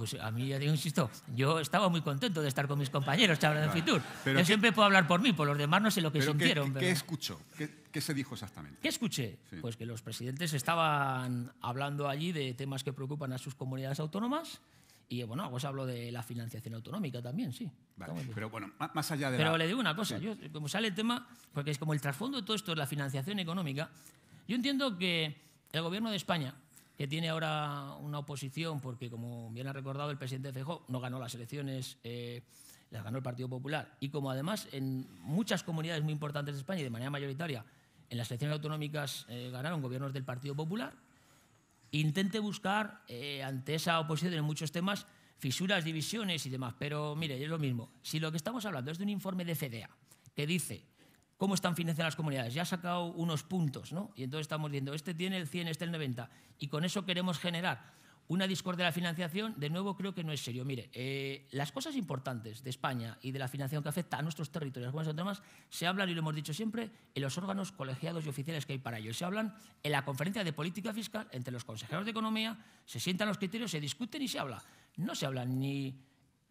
pues a mí, ya digo, insisto, yo estaba muy contento de estar con mis compañeros chaval de Fitur. yo siempre puedo hablar por mí, por los demás no sé lo que sintieron. ¿Qué, ¿qué escuchó? ¿Qué, se dijo exactamente? ¿Qué escuché? Pues que los presidentes estaban hablando allí de temas que preocupan a sus comunidades autónomas. Y bueno, vos pues hablo de la financiación autonómica también, sí. pero bueno, más allá de. Pero le digo una cosa, yo, como sale el tema, porque es como el trasfondo de todo esto es la financiación económica, yo entiendo que el gobierno de España que tiene ahora una oposición, porque como bien ha recordado el presidente Fejó, no ganó las elecciones, eh, las ganó el Partido Popular, y como además en muchas comunidades muy importantes de España y de manera mayoritaria en las elecciones autonómicas eh, ganaron gobiernos del Partido Popular, intente buscar eh, ante esa oposición en muchos temas fisuras, divisiones y demás. Pero mire, es lo mismo. Si lo que estamos hablando es de un informe de FEDEA que dice cómo están financiadas las comunidades. Ya ha sacado unos puntos, ¿no? Y entonces estamos viendo este tiene el 100, este el 90. Y con eso queremos generar una discordia de la financiación. De nuevo, creo que no es serio. Mire, eh, las cosas importantes de España y de la financiación que afecta a nuestros territorios, a las comunidades se hablan, y lo hemos dicho siempre, en los órganos colegiados y oficiales que hay para ello. se hablan en la conferencia de política fiscal entre los consejeros de economía, se sientan los criterios, se discuten y se habla. No se hablan ni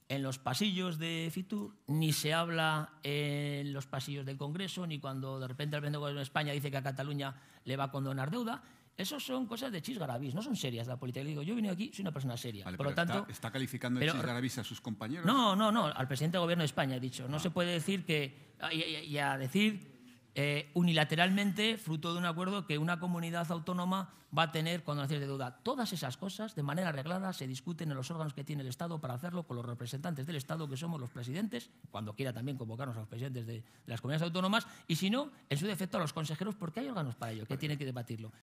en los pasillos de FITUR, ni se habla en los pasillos del Congreso, ni cuando de repente el presidente de España dice que a Cataluña le va a condonar deuda. Esas son cosas de chisgarabis, no son serias la política. digo, yo he venido aquí, soy una persona seria. Por lo tanto, está, calificando de chisgarabis a sus compañeros? No, no, no, al presidente del Gobierno de España ha dicho. No se puede decir que... y a decir eh, unilateralmente, fruto de un acuerdo que una comunidad autónoma va a tener cuando nace de deuda. Todas esas cosas, de manera arreglada, se discuten en los órganos que tiene el Estado para hacerlo con los representantes del Estado, que somos los presidentes, cuando quiera también convocarnos a los presidentes de, de las comunidades autónomas, y si no, en su defecto a los consejeros, porque hay órganos para ello que tienen que debatirlo.